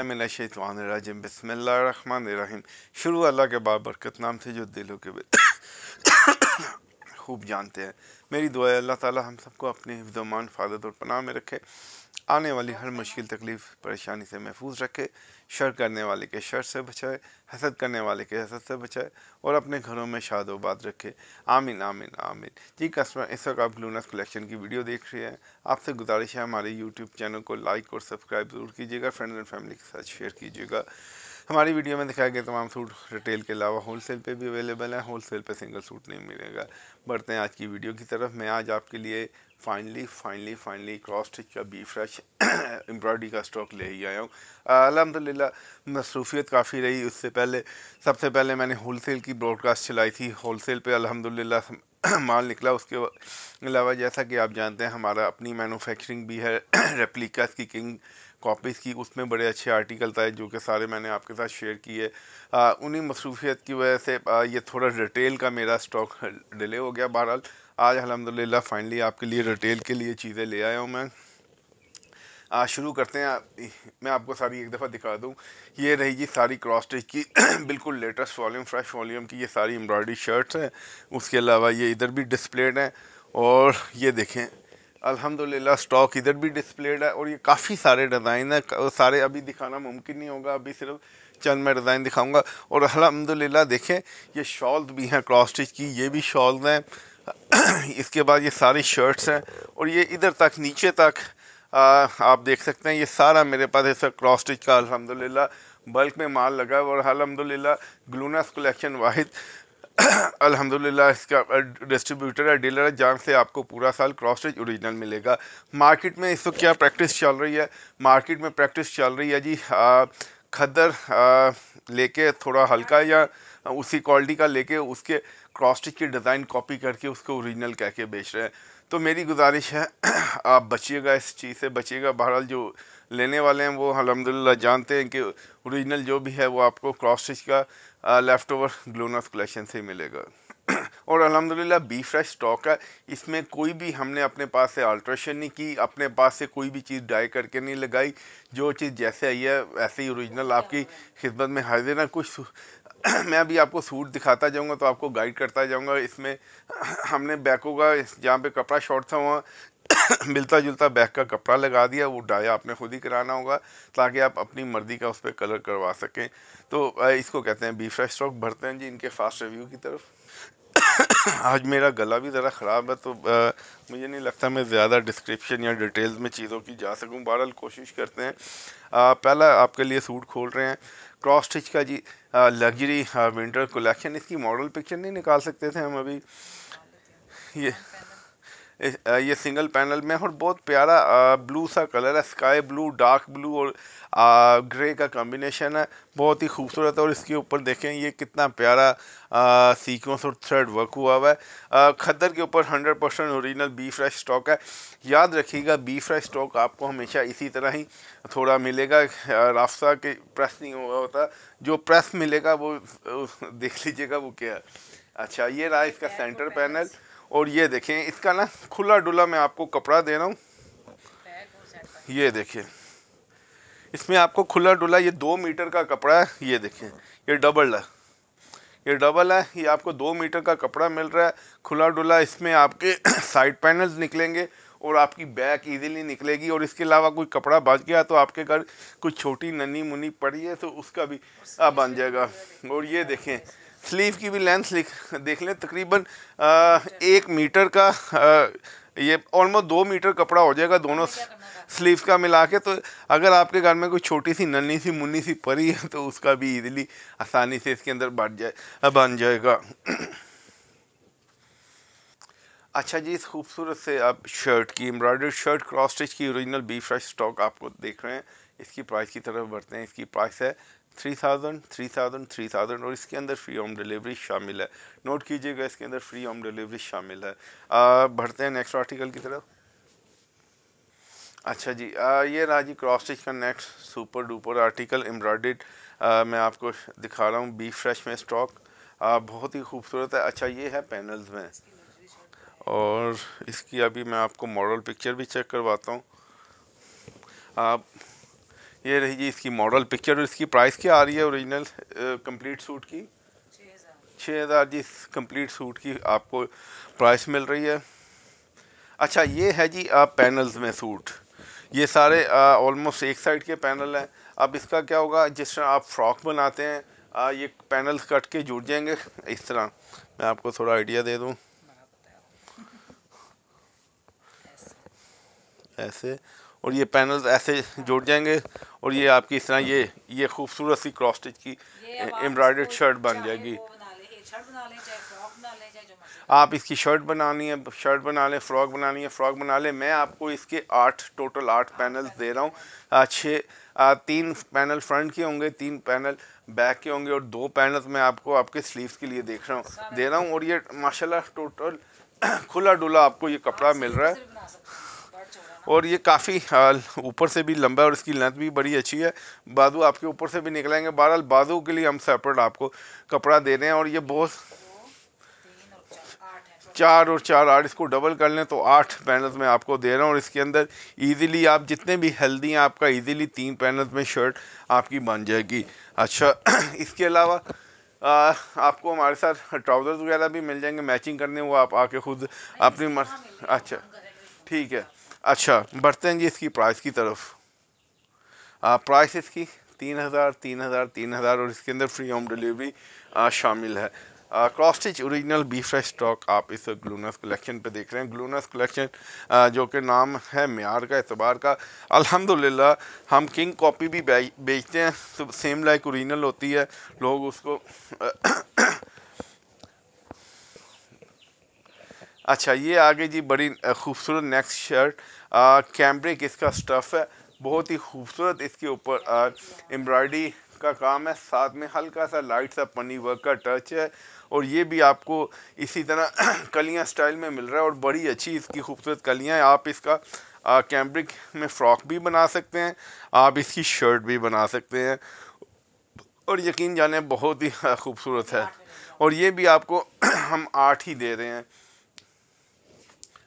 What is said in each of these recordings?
अल्लाम बसमीम शुरू अल्लाह के बाबरकत नाम से जो दिलों के खूब जानते हैं मेरी दुआ है अल्लाह ताला हम सबको अपने हिफ्जमान फादत और पनाह में रखे आने वाली हर मुश्किल तकलीफ़ परेशानी से महफूज रखे शर करने वाले के शर से बचाए हसद करने वाले के हसद से बचाए और अपने घरों में शाद रखे आमीन आमीन आमीन जी कस्टमर इस वक्त आप ग्लूनस कलेक्शन की वीडियो देख रहे हैं आपसे गुजारिश है हमारे यूट्यूब चैनल को लाइक और सब्सक्राइब ज़रूर कीजिएगा फ्रेंड्स एंड फैमिली के साथ शेयर कीजिएगा हमारी वीडियो में दिखाए गए तमाम सूट रिटेल के अलावा होलसेल पे भी अवेलेबल हैं होलसेल पे सिंगल सूट नहीं मिलेगा बढ़ते हैं आज की वीडियो की तरफ मैं आज आपके लिए finally finally finally cross stitch का बी फ्रेश एम्ब्रॉयडरी का स्टॉक ले ही आया हूँ अलहमदिल्ला मसरूफियत काफ़ी रही उससे पहले सबसे पहले मैंने होलसेल की ब्रॉडकास्ट चलाई थी होलसेल पे अलहमदिल्ला माल निकला उसके अलावा जैसा कि आप जानते हैं हमारा अपनी मैनुफैक्चरिंग भी है रेप्लिकास की किंग कॉपीज़ की उसमें बड़े अच्छे आर्टिकल आए जो कि सारे मैंने आपके साथ शेयर किए उन्हीं मसरूफियत की वजह से आ, ये थोड़ा रिटेल का मेरा स्टॉक डिले हो गया बहरहाल आज अलहमदिल्ला फ़ाइनली आपके लिए रिटेल के लिए चीज़ें ले आया हूँ मैं आज शुरू करते हैं मैं आपको सारी एक दफ़ा दिखा दूँ ये रहेगी सारी क्रॉस स्टिच की बिल्कुल लेटेस्ट वॉल्यूम फ्रेश वॉल्यूम की ये सारी एम्ब्रॉयडरी शर्ट्स हैं उसके अलावा ये इधर भी डिस्प्लेड हैं और ये देखें अल्हम्दुलिल्लाह स्टॉक इधर भी डिस्प्लेड है और ये काफ़ी सारे डिज़ाइन है सारे अभी दिखाना मुमकिन नहीं होगा अभी सिर्फ चंद मैं डिज़ाइन दिखाऊंगा और अल्हम्दुलिल्लाह देखें ये शॉल्स भी हैं क्रॉस स्टिच की ये भी शॉल्स हैं इसके बाद ये सारी शर्ट्स हैं और ये इधर तक नीचे तक आ, आप देख सकते हैं ये सारा मेरे पास है सर क्रॉस स्टिच का अलहमदिल्ला बल्क में माल लगा है और अलहमदिल्ला ग्लूनस कलेक्शन वाहिद अल्हम्दुलिल्लाह इसका डिस्ट्रीब्यूटर है डीलर है जहाँ से आपको पूरा साल क्रॉसटेज ओरिजिनल मिलेगा मार्केट में इस वक्त क्या प्रैक्टिस चल रही है मार्केट में प्रैक्टिस चल रही है जी आ, खदर लेके थोड़ा हल्का या उसी क्वालिटी का लेके उसके स्टिच की डिज़ाइन कॉपी करके उसको ओरिजिनल कह के बेच रहे हैं तो मेरी गुजारिश है आप बचिएगा इस चीज़ से बचिएगा बहरहाल जो लेने वाले हैं वो अलहमदिल्ला जानते हैं कि ओरिजिनल जो भी है वो आपको क्रॉसटिच का लेफ़्ट ओवर ग्लोनस कलेक्शन से ही मिलेगा और अलहमदिल्ला बी फ्रेश स्टॉक है इसमें कोई भी हमने अपने पास से अल्ट्रेशन नहीं की अपने पास से कोई भी चीज़ डाई करके नहीं लगाई जो चीज़ जैसे आई है वैसे ही ओरिजिनल आपकी खिदमत में हाजिर देना कुछ मैं अभी आपको सूट दिखाता जाऊंगा तो आपको गाइड करता जाऊंगा इसमें हमने बैको का जहाँ पे कपड़ा शॉर्ट था वहाँ मिलता जुलता बैग का कपड़ा लगा दिया वो डाया आपने खुद ही कराना होगा ताकि आप अपनी मर्जी का उस पर कलर करवा सकें तो इसको कहते हैं बी फ्रेश स्टॉक भरते हैं जी इनके फास्ट रिव्यू की तरफ आज मेरा गला भी ज़रा ख़राब है तो आ, मुझे नहीं लगता मैं ज़्यादा डिस्क्रिप्शन या डिटेल्स में चीज़ों की जा सकूं बहरहाल कोशिश करते हैं आ, पहला आपके लिए सूट खोल रहे हैं क्रॉस स्टिच का जी लग्जरी विंटर कलेक्शन इसकी मॉडल पिक्चर नहीं निकाल सकते थे हम अभी ये ये सिंगल पैनल में और बहुत प्यारा ब्लू सा कलर है स्काई ब्लू डार्क ब्लू और ग्रे का कॉम्बिनेशन है बहुत ही खूबसूरत है और इसके ऊपर देखें ये कितना प्यारा सीक्वेंस और थ्रेड वर्क हुआ हुआ है खद्दर के ऊपर 100 percent original be fresh stock है याद रखिएगा बी फ्रेश स्टॉक आपको हमेशा इसी तरह ही थोड़ा मिलेगा राफ्सा के प्रेस नहीं हुआ होता जो प्रेस मिलेगा वो देख लीजिएगा वो क्या है अच्छा ये रहा इसका सेंटर पैनल और ये देखें इसका ना खुला डुला मैं आपको कपड़ा दे रहा हूँ ये देखें इसमें आपको खुला डुला ये दो मीटर का कपड़ा है ये देखें ये डबल है ये डबल है ये आपको दो मीटर का कपड़ा मिल रहा है खुला डुला इसमें आपके साइड पैनल्स निकलेंगे और आपकी बैक इजीली निकलेगी और इसके अलावा कोई कपड़ा बच गया तो आपके घर कुछ छोटी नन्ही मुन्नी पड़ी है तो उसका भी आप बन जाएगा और ये देखें स्लीव की भी लेंथ लिख देख लें तकरीबन अच्छा। एक मीटर का आ, ये ऑलमोस्ट दो मीटर कपड़ा हो जाएगा दोनों स्लीव का मिला के तो अगर आपके घर में कोई छोटी सी नन्ही सी मुन्नी सी परी है तो उसका भी इजिली आसानी से इसके अंदर बढ़ जाए बन जाएगा अच्छा जी इस खूबसूरत से आप शर्ट की एम्ब्रॉयडर शर्ट क्रॉस स्टिच की ओरिजिनल बी फ्रेश स्टॉक आपको देख रहे हैं इसकी प्राइस की तरफ बढ़ते हैं इसकी प्राइस है three thousand three thousand three thousand और इसके अंदर फ्री होम डिलीवरी शामिल है नोट कीजिएगा इसके अंदर फ्री होम डिलीवरी शामिल है आ, बढ़ते हैं नेक्स्ट आर्टिकल की तरफ अच्छा जी आ, ये रहा जी क्रॉस स्टिच का next super duper article embroid मैं आपको दिखा रहा हूँ बी फ्रेश में स्टॉक बहुत ही खूबसूरत है अच्छा ये है पैनल्स में और इसकी अभी मैं आपको मॉडल पिक्चर भी चेक करवाता हूँ आप ये रही जी इसकी मॉडल पिक्चर और इसकी प्राइस क्या आ रही है ओरिजिनल कंप्लीट सूट की छः हज़ार जी कंप्लीट सूट की आपको प्राइस मिल रही है अच्छा ये है जी आप पैनल्स में सूट ये सारे ऑलमोस्ट एक साइड के पैनल हैं अब इसका क्या होगा जिस तरह आप फ्रॉक बनाते हैं आ, ये पैनल्स कट के जुड़ जाएंगे इस तरह मैं आपको थोड़ा आइडिया दे दूँ ऐसे और ये पैनल्स ऐसे जुड़ जाएंगे और ये आपकी इस तरह ये ये खूबसूरत सी क्रॉस स्टिच की एम्ब्रॉयडर्ड शर्ट बन जाएगी आप इसकी शर्ट बनानी है शर्ट बना लें फ्रॉक बनानी है फ्रॉक बना लें मैं आपको इसके आठ टोटल आठ पैनल्स दे रहा हूँ छः तीन पैनल फ्रंट के होंगे तीन पैनल बैक के होंगे और दो पैनल्स मैं आपको आपके स्लीव्स के लिए देख रहा हूँ दे रहा हूँ और ये माशाल्लाह टोटल खुला डुला आपको ये कपड़ा मिल रहा है और ये काफ़ी ऊपर से भी लंबा है और इसकी लेंथ भी बड़ी अच्छी है बाजू आपके ऊपर से भी निकलेंगे बहरहाल बाजू के लिए हम सेपरेट आपको कपड़ा दे रहे हैं और ये बहुत चार और चार आठ इसको डबल कर लें तो आठ पैनल्स में आपको दे रहा हूँ और इसके अंदर इजीली आप जितने भी हेल्दी हैं आपका इजीली तीन पैनल्स में शर्ट आपकी बन जाएगी अच्छा इसके अलावा आ, आपको हमारे साथ ट्राउज़र्स वगैरह भी मिल जाएंगे मैचिंग करने वो आप आके खुद अपनी मर्ज अच्छा ठीक है अच्छा बढ़ते हैं जी इसकी प्राइस की तरफ प्राइस इसकी तीन हज़ार तीन हज़ार तीन हज़ार और इसके अंदर फ्री होम डिलीवरी शामिल है क्रॉस्टिच ओरिजिनल बीफ स्टॉक आप इस ग्लूनस कलेक्शन पे देख रहे हैं ग्लूनस कलेक्शन जो कि नाम है मैार का एतबार का अल्हम्दुलिल्लाह हम किंग कॉपी भी बेचते हैं सेम लाइक ओरिजिनल होती है लोग उसको अच्छा ये आगे जी बड़ी खूबसूरत नेक्स्ट शर्ट कैम्ब्रिक इसका स्टफ़ है बहुत ही खूबसूरत इसके ऊपर एम्ब्रॉयडरी का काम है साथ में हल्का सा लाइट सा पनी वर्क का टच है और ये भी आपको इसी तरह कलियाँ स्टाइल में मिल रहा है और बड़ी अच्छी इसकी खूबसूरत कलियाँ आप इसका कैम्ब्रिक में फ़्रॉक भी बना सकते हैं आप इसकी शर्ट भी बना सकते हैं और यकीन जाने बहुत ही खूबसूरत है और ये भी आपको हम आठ ही दे रहे हैं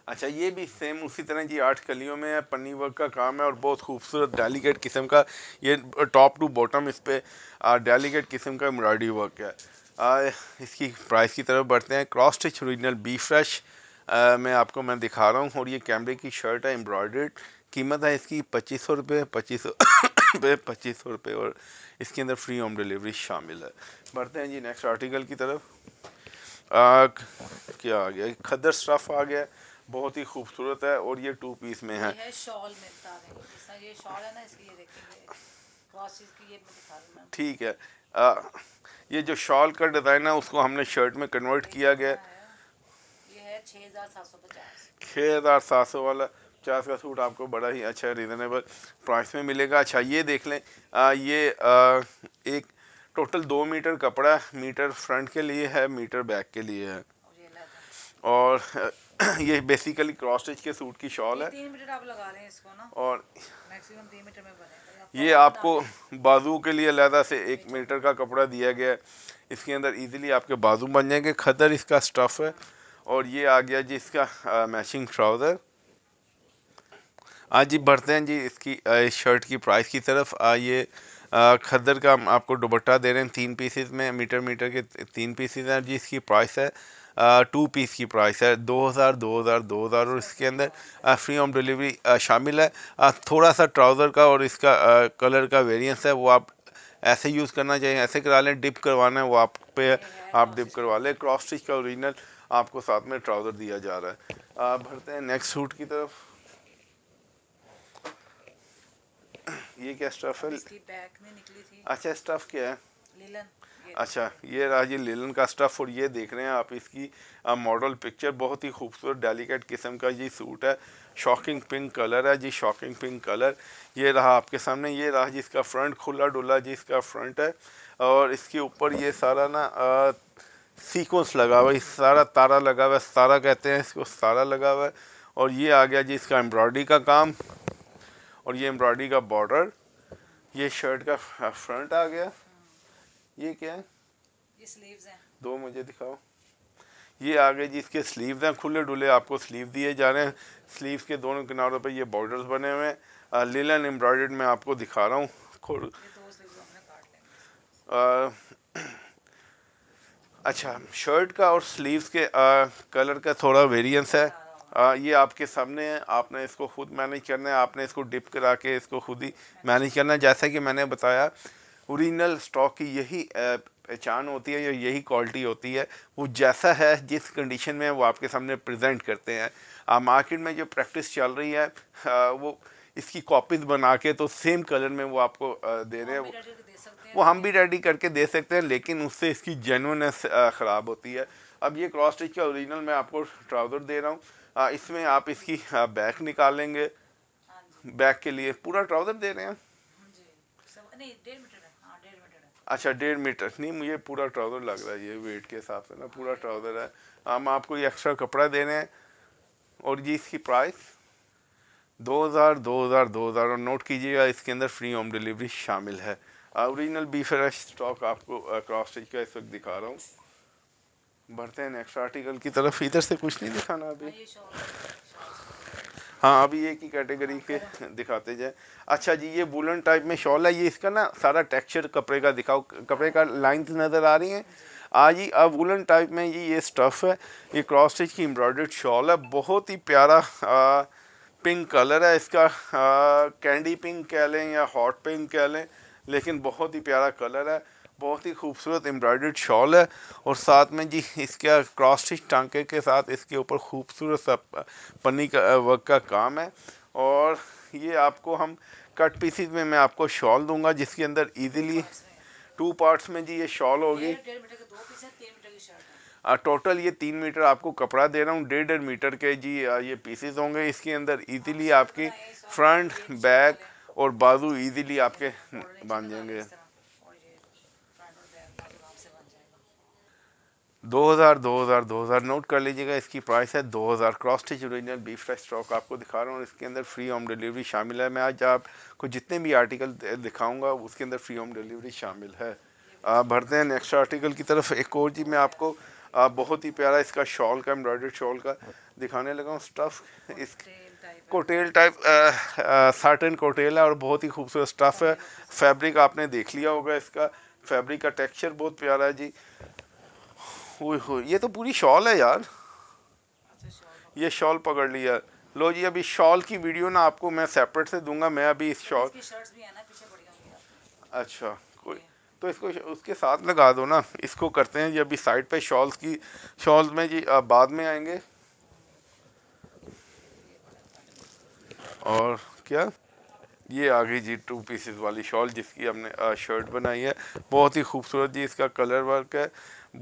अच्छा ये भी सेम उसी तरह की आठ कलियों में है पन्नी वर्क का काम है और बहुत खूबसूरत डेलीकेट किस्म का ये टॉप टू बॉटम इस पर डेलीकेट किस्म का एम्ब्रॉयडरी वर्क है आ, इसकी प्राइस की तरफ बढ़ते हैं cross stitch original be fresh मैं आपको मैं दिखा रहा हूँ और ये कैमरे की शर्ट है एम्ब्रॉयडर्ड कीमत है इसकी पच्चीस सौ रुपये पच्चीस सौ रुपये पच्चीस सौ रुपये और इसके अंदर फ्री होम डिलीवरी शामिल है बढ़ते हैं जी नेक्स्ट आर्टिकल की तरफ आ, क्या आ गया खदर स्टफ़ आ गया बहुत ही खूबसूरत है और ये टू पीस में है ठीक है आ, ये जो शॉल का डिज़ाइन है उसको हमने शर्ट में कन्वर्ट किया गया छः हज़ार सात सौ वाला पचास का सूट आपको बड़ा ही अच्छा रीज़नेबल प्राइस में मिलेगा अच्छा ये देख लें आ, ये आ, एक टोटल दो मीटर कपड़ा मीटर फ्रंट के लिए है मीटर बैक के लिए है और ये बेसिकली क्रॉस स्टिच के सूट की शॉल है तीन मीटर आप लगा रहे हैं इसको ना और मैक्सिमम तीन मीटर में बने ये आपको बाजू के लिए लहदा से एक मीटर का कपड़ा दिया गया है इसके अंदर इजीली आपके बाजू बन जाएंगे खदर इसका स्टफ़ है और ये आ गया जी इसका मैचिंग ट्राउज़र आज जी बढ़ते हैं जी इसकी इस शर्ट की प्राइस की तरफ आ, ये खदर का हम आपको दुबट्टा दे रहे हैं तीन पीसेस में मीटर मीटर के तीन पीसेस हैं जी इसकी प्राइस है टू पीस की प्राइस है दो हज़ार दो हज़ार दो हज़ार और इसके अंदर फ्री होम डिलीवरी शामिल है थोड़ा सा ट्राउज़र का और इसका कलर का वेरिएंस है वो आप ऐसे यूज़ करना चाहिए ऐसे करा लें डिप करवाना है वो आप पे आप डिप करवा लें क्रॉस स्टिच का ओरिजिनल आपको साथ में ट्राउज़र दिया जा रहा है आप भरते हैं नेक्स्ट सूट की तरफ ये क्या स्टफ है अच्छा स्टफ क्या है अच्छा ये रहा जी लेलन का स्टफ़ और ये देख रहे हैं आप इसकी मॉडल पिक्चर बहुत ही खूबसूरत डेलिकेट किस्म का ये सूट है शॉकिंग पिंक कलर है जी शॉकिंग पिंक कलर ये रहा आपके सामने ये रहा जी इसका फ्रंट खुला डुला जी इसका फ्रंट है और इसके ऊपर ये सारा ना आ, सीक्वेंस लगा हुआ है सारा तारा लगा हुआ है सारा कहते हैं इसको सारा लगा हुआ है और ये आ गया जी इसका एम्ब्रॉयडरी का काम और ये एम्ब्रॉयडरी का बॉर्डर ये शर्ट का फ्रंट आ गया ये क्या है ये स्लीव्स हैं दो मुझे दिखाओ ये आ गए जी इसके स्लीव्स हैं खुले डुले आपको स्लीव दिए जा रहे हैं स्लीव्स के दोनों किनारों पे ये बॉर्डर्स बने हुए हैं लीलन एम्ब्रॉयड में आपको दिखा रहा हूँ अच्छा शर्ट का और स्लीव्स के आ, कलर का थोड़ा वेरिएंस है आ, ये आपके सामने है आपने इसको खुद मैनेज करना है आपने इसको डिप करा के इसको खुद ही मैनेज करना है जैसा कि मैंने बताया ओरिजिनल स्टॉक की यही पहचान होती है या यही क्वालिटी होती है वो जैसा है जिस कंडीशन में वो आपके सामने प्रेजेंट करते हैं आ, मार्केट में जो प्रैक्टिस चल रही है आ, वो इसकी कॉपीज बना के तो सेम कलर में वो आपको आ, दे रहे हैं वो हम भी रेडी करके दे सकते हैं लेकिन उससे इसकी जेनुनस ख़राब होती है अब ये क्रॉस स्टिच का ओरिजिनल मैं आपको ट्राउज़र दे रहा हूँ इसमें आप इसकी बैक निकालेंगे बैक हाँ के लिए पूरा ट्राउज़र दे रहे हैं हाँ अच्छा डेढ़ मीटर नहीं मुझे पूरा ट्राउज़र लग रहा है ये वेट के हिसाब से ना पूरा ट्राउज़र है हम आपको ये एक्स्ट्रा कपड़ा दे रहे हैं और जी इसकी प्राइस दो हज़ार दो हज़ार दो हज़ार और नोट कीजिएगा इसके अंदर फ्री होम डिलीवरी शामिल है ओरिजिनल बी फ्रेश स्टॉक आपको क्रॉस स्टिच का इस वक्त दिखा रहा हूँ बढ़ते हैं नेक्स्ट आर्टिकल की तरफ इधर से कुछ नहीं दिखाना अभी हाँ, हाँ अभी एक ही कैटेगरी के दिखाते जाए अच्छा जी ये बुलन टाइप में शॉल है ये इसका ना सारा टेक्सचर कपड़े का दिखाओ कपड़े का लाइंस नज़र आ रही हैं आज हाँ जी अब वुलन टाइप में ये ये स्टफ़ है ये क्रॉस स्टिच की एम्ब्रॉयड शॉल है बहुत ही प्यारा आ, पिंक कलर है इसका आ, कैंडी पिंक कह लें या हॉट पिंक कह लें लेकिन बहुत ही प्यारा कलर है बहुत ही खूबसूरत एम्ब्रॉयडर्ड शॉल है और साथ में जी इसका क्रॉसटिच टांके के साथ इसके ऊपर खूबसूरत सा पन्नी का वर्क का काम है और ये आपको हम कट पीसीज में मैं आपको शॉल दूंगा जिसके अंदर इजीली टू पार्ट्स में जी ये शॉल होगी टोटल ये तीन मीटर आपको कपड़ा दे रहा हूँ डेढ़ डेढ़ मीटर के जी ये पीसीज होंगे इसके अंदर इजीली आपकी फ्रंट हाँ, बैक और बाजू इजीली आपके बांध जाएंगे 2000 2000 हज़ार नोट कर लीजिएगा इसकी प्राइस है 2000 cross stitch original be fresh stock आपको दिखा रहा हूँ इसके अंदर फ्री होम डिलीवरी शामिल है मैं आज आपको जितने भी आर्टिकल दिखाऊंगा उसके अंदर फ्री होम डिलीवरी शामिल है आप भरते हैं नेक्स्ट आर्टिकल की तरफ एक और जी मैं आपको आ, बहुत ही प्यारा इसका शॉल का एम्ब्रॉयडर्ड शॉल का दिखाने लगा हूँ स्टफ़ इस कोटेल टाइप साटन कोटेल है और बहुत ही खूबसूरत स्टफ़ है फैब्रिक आपने देख लिया होगा इसका फैब्रिक का टेक्सचर बहुत प्यारा है जी हो ये तो पूरी शॉल है यार अच्छा, ये शॉल पकड़ लिया लो जी अभी शॉल की वीडियो ना आपको मैं सेपरेट से दूंगा मैं अभी इस शॉल अच्छा कोई तो इसको उसके साथ लगा दो ना इसको करते हैं जी अभी साइड पे शॉल्स की शॉल्स में जी बाद में आएंगे और क्या ये आ गई जी टू पीसेस वाली शॉल जिसकी हमने शर्ट बनाई है बहुत ही खूबसूरत जी इसका कलर वर्क है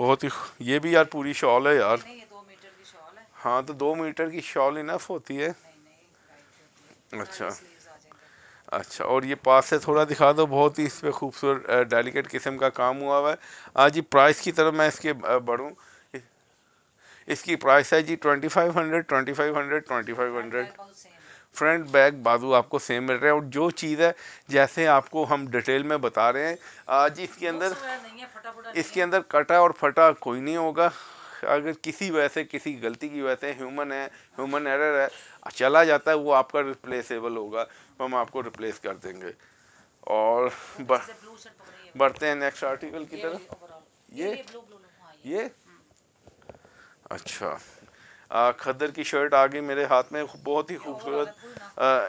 बहुत ही ये भी यार पूरी शॉल है यार नहीं, दो मीटर की शॉल है हाँ तो दो मीटर की शॉल इनफ होती है अच्छा अच्छा और ये पास से थोड़ा दिखा दो बहुत ही इस पर खूबसूरत डेलिकेट किस्म का काम हुआ हुआ है आज हाँ जी प्राइस की तरफ मैं इसके बढ़ूँ इसकी प्राइस है जी twenty five hundred twenty five hundred twenty five hundred front back बाजू आपको सेम मिल रहा है और जो चीज़ है जैसे आपको हम डिटेल में बता रहे हैं आज इसके अंदर इसके अंदर कटा और फटा कोई नहीं होगा अगर किसी वजह से किसी गलती की वजह से ह्यूमन है ह्यूमन एरर है चला जाता है वो आपका रिप्लेसेबल होगा तो हम आपको रिप्लेस कर देंगे और हाँ, बढ़ते हैं नेक्स्ट आर्टिकल की तरफ ये हाँ, ये, ये? अच्छा खदर की शर्ट आ गई मेरे हाथ में बहुत ही खूबसूरत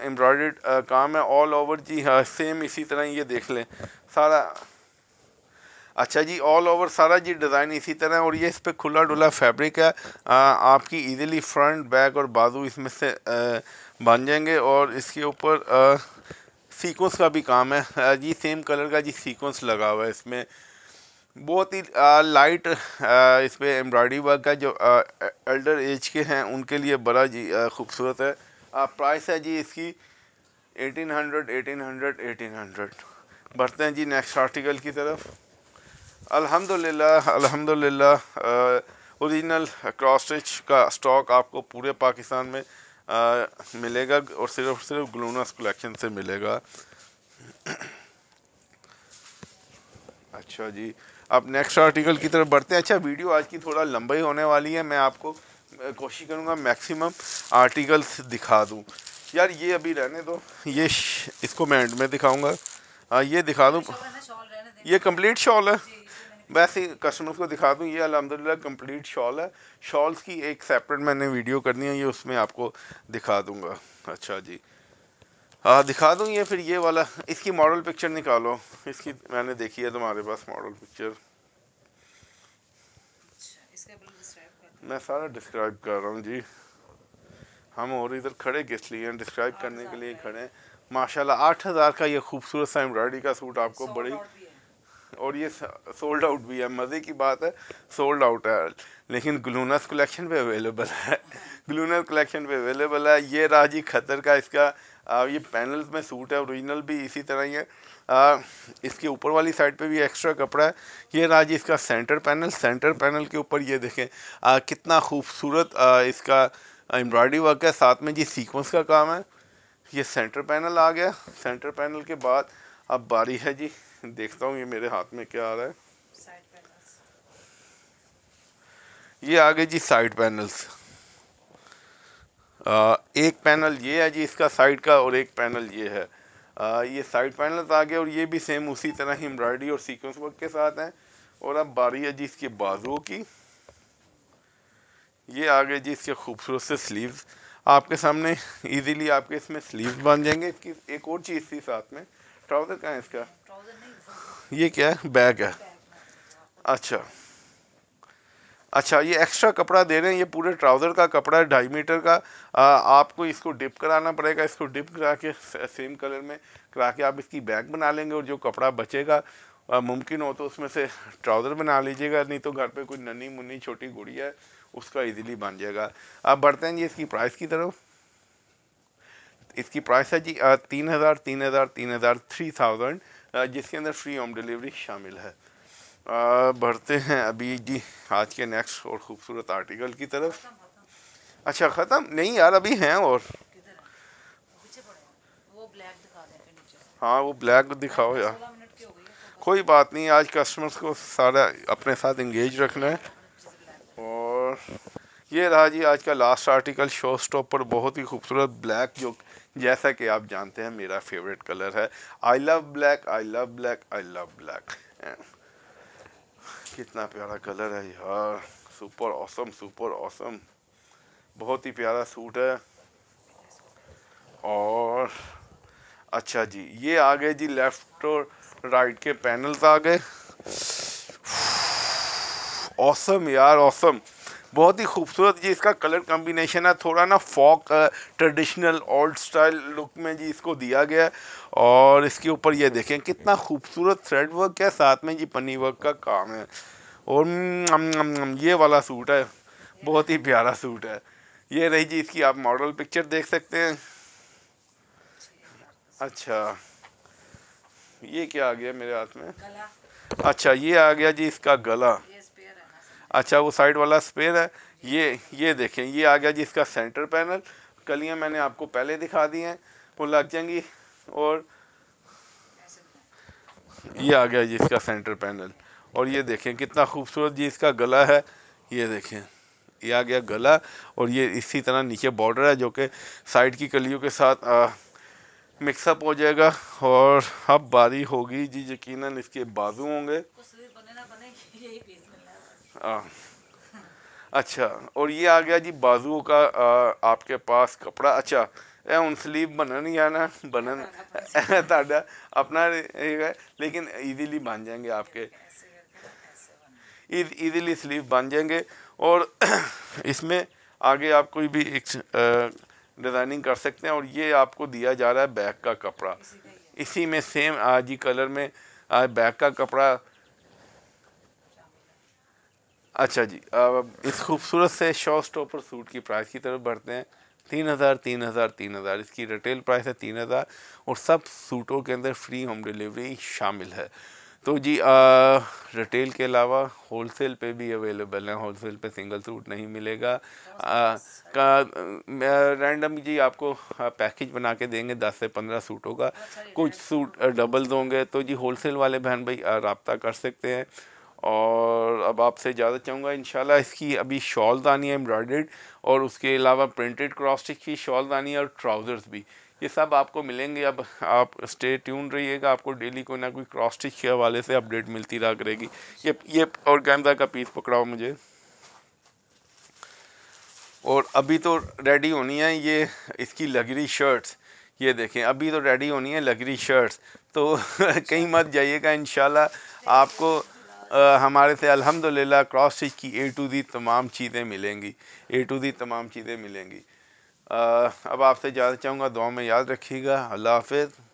एम्ब्रॉयड काम है ऑल ओवर जी हाँ सेम इसी तरह ये देख लें सारा अच्छा जी ऑल ओवर सारा जी डिज़ाइन इसी तरह और ये इस पर खुला डुला फैब्रिक है आ, आपकी इजीली फ्रंट बैक और बाजू इसमें से बन जाएंगे और इसके ऊपर सीक्वेंस का भी काम है जी सेम कलर का जी सीक्वेंस लगा हुआ है इसमें बहुत ही लाइट इस पर एम्ब्रॉयडरी वर्क है जो एल्डर एज के हैं उनके लिए बड़ा जी खूबसूरत है आ, प्राइस है जी इसकी 1800 1800 1800 बढ़ते हैं जी नेक्स्ट आर्टिकल की तरफ अल्हम्दुलिल्लाह अल्हम्दुलिल्लाह ओरिजिनल क्रॉसटिच का स्टॉक आपको पूरे पाकिस्तान में आ, मिलेगा और सिर्फ सिर्फ ग्लूनस कलेक्शन से मिलेगा अच्छा जी अब नेक्स्ट आर्टिकल की तरफ बढ़ते हैं अच्छा वीडियो आज की थोड़ा लंबा ही होने वाली है मैं आपको कोशिश करूँगा मैक्सिमम आर्टिकल्स दिखा दूँ यार ये अभी रहने दो ये इसको मैं एंड में दिखाऊँगा हाँ ये दिखा दूँ ये कम्प्लीट शॉल है वैसे कस्टमर्स को दिखा दूँ ये अलहमदिल्ला कम्प्लीट शॉल है शॉल्स की एक सेपरेट मैंने वीडियो करनी है ये उसमें आपको दिखा दूँगा अच्छा जी आ, दिखा दूँ ये फिर ये वाला इसकी मॉडल पिक्चर निकालो इसकी मैंने देखी है तुम्हारे पास मॉडल अच्छा, पिक्चर मैं सारा डिस्क्राइब कर रहा हूँ जी हम और इधर खड़े किस लिए हैं डिस्क्राइब करने के लिए खड़े हैं माशाल्लाह आठ हज़ार का ये खूबसूरत सा एम्ब्रॉयडरी का सूट आपको बड़ी और ये सोल्ड आउट भी है मज़े की बात है सोल्ड आउट है लेकिन ग्लूनस कलेक्शन पे अवेलेबल है ग्लूनर कलेक्शन पे अवेलेबल है ये रहा जी खतर का इसका आ, ये पैनल्स में सूट है ओरिजिनल भी इसी तरह ही है आ, इसके ऊपर वाली साइड पे भी एक्स्ट्रा कपड़ा है ये रहा जी इसका सेंटर पैनल सेंटर पैनल के ऊपर ये देखें आ, कितना खूबसूरत इसका एम्ब्रॉयडरी वर्क है साथ में जी सीक्वेंस का काम है ये सेंटर पैनल आ गया सेंटर पैनल के बाद अब बारी है जी देखता हूँ ये मेरे हाथ में क्या आ रहा है ये आ गए जी साइड पैनल्स एक पैनल ये है जी इसका साइड का और एक पैनल ये है आ, ये साइड पैनल आ गया और ये भी सेम उसी तरह ही एम्ब्रॉयडरी और सीक्वेंस वर्क के साथ हैं और अब बारी है जी इसके बाजुओं की ये आ गए जी इसके खूबसूरत से स्लीव्स आपके सामने इजीली आपके इसमें स्लीव्स बन जाएंगे इसकी एक और चीज़ थी साथ में ट्राउज़र कहाँ है इसका ये क्या है बैग है अच्छा अच्छा ये एक्स्ट्रा कपड़ा दे रहे हैं ये पूरे ट्राउज़र का कपड़ा है ढाई मीटर का आ, आपको इसको डिप कराना पड़ेगा इसको डिप करा के सेम कलर में करा के आप इसकी बैग बना लेंगे और जो कपड़ा बचेगा मुमकिन हो तो उसमें से ट्राउज़र बना लीजिएगा नहीं तो घर पे कोई नन्ही मुन्नी छोटी गुड़िया है उसका इजीली बन जाएगा आप बढ़ते हैं जी इसकी प्राइस की तरफ इसकी प्राइस है जी तीन हज़ार तीन हज़ार तीन हज़ार थ्री थाउजेंड जिसके अंदर फ्री होम डिलीवरी शामिल है आ, बढ़ते हैं अभी जी आज के नेक्स्ट और ख़ूबसूरत आर्टिकल की तरफ अच्छा ख़त्म नहीं यार अभी हैं और हाँ वो ब्लैक दिखाओ यार कोई बात नहीं आज कस्टमर्स को सारा अपने साथ इंगेज रखना है और ये रहा जी आज का लास्ट आर्टिकल शो स्टॉप पर बहुत ही खूबसूरत ब्लैक जो जैसा कि आप जानते हैं मेरा फेवरेट कलर है I love black I love black I love black कितना प्यारा कलर है यार सुपर ऑसम सुपर ऑसम बहुत ही प्यारा सूट है और अच्छा जी ये आ गए जी लेफ्ट और राइट के पैनल्स आ गए ऑसम यार ऑसम बहुत ही खूबसूरत जी इसका कलर कॉम्बिनेशन है थोड़ा ना folk traditional old style look में जी इसको दिया गया है और इसके ऊपर ये देखें कितना खूबसूरत थ्रेड वर्क है साथ में जी पन्नी वर्क का काम है और नम नम नम ये वाला सूट है बहुत ही प्यारा सूट है ये रही जी इसकी आप मॉडल पिक्चर देख सकते हैं अच्छा ये क्या आ गया मेरे हाथ में अच्छा ये आ गया जी इसका गला अच्छा वो साइड वाला स्पेयर है ये ये देखें ये आ गया जी इसका सेंटर पैनल कलियाँ मैंने आपको पहले दिखा दी हैं वो लग जाएंगी और ये आ गया जी इसका सेंटर पैनल और ये देखें कितना खूबसूरत जी इसका गला है ये देखें ये आ गया गला और ये इसी तरह नीचे बॉर्डर है जो कि साइड की कलियों के साथ मिक्सअप हो जाएगा और अब बारी होगी जी यकीनन इसके बाजू होंगे अच्छा और ये आ गया जी बाजुओं का आ, आपके पास कपड़ा अच्छा ਇਹ उन स्लीव बनन या ना बनन ताड़ा अपना है लेकिन इजीली बन जाएंगे आपके इजीली स्लीव बन जाएंगे और इसमें आगे आप कोई भी एक डिज़ाइनिंग कर सकते हैं और ये आपको दिया जा रहा है बैक का कपड़ा इसी में सेम आज ही कलर में बैक का कपड़ा अच्छा जी अब इस खूबसूरत से शॉ स्टॉपर सूट की प्राइस की तरफ बढ़ते हैं तीन हज़ार तीन हज़ार तीन हज़ार इसकी रिटेल प्राइस है तीन हज़ार और सब सूटों के अंदर फ्री होम डिलीवरी शामिल है तो जी आ, रिटेल के अलावा होलसेल पे भी अवेलेबल हैं होलसेल पे सिंगल सूट नहीं मिलेगा आ, का रैंडम जी आपको पैकेज बना के देंगे दस से पंद्रह सूटों का अच्छा, कुछ सूट डबल होंगे तो जी होलसेल वाले बहन भाई रबता कर सकते हैं और अब आपसे इजाज़त चाहूँगा इन इसकी अभी शॉल दानी है एम्ब्रॉयड और उसके अलावा प्रिंटेड क्रॉस्टिक की शॉल दानी और ट्राउज़र्स भी ये सब आपको मिलेंगे अब आप स्टे ट्यून रहिएगा आपको डेली कोई ना कोई क्रॉस्टिक के हवाले से अपडेट मिलती रहा करेगी ये ये और गेंदा का पीस पकड़ाओ मुझे और अभी तो रेडी होनी है ये इसकी लगरी शर्ट्स ये देखें अभी तो रेडी होनी है लगरी शर्ट्स तो कहीं मत जाइएगा इन आपको आ, हमारे से अल्हम्दुलिल्लाह क्रॉस स्टिच की ए टू दी तमाम चीज़ें मिलेंगी ए टू दी तमाम चीज़ें मिलेंगी आ, अब आपसे ज़्यादा चाहूँगा दुआ में याद रखिएगा अल्लाह हाफिज़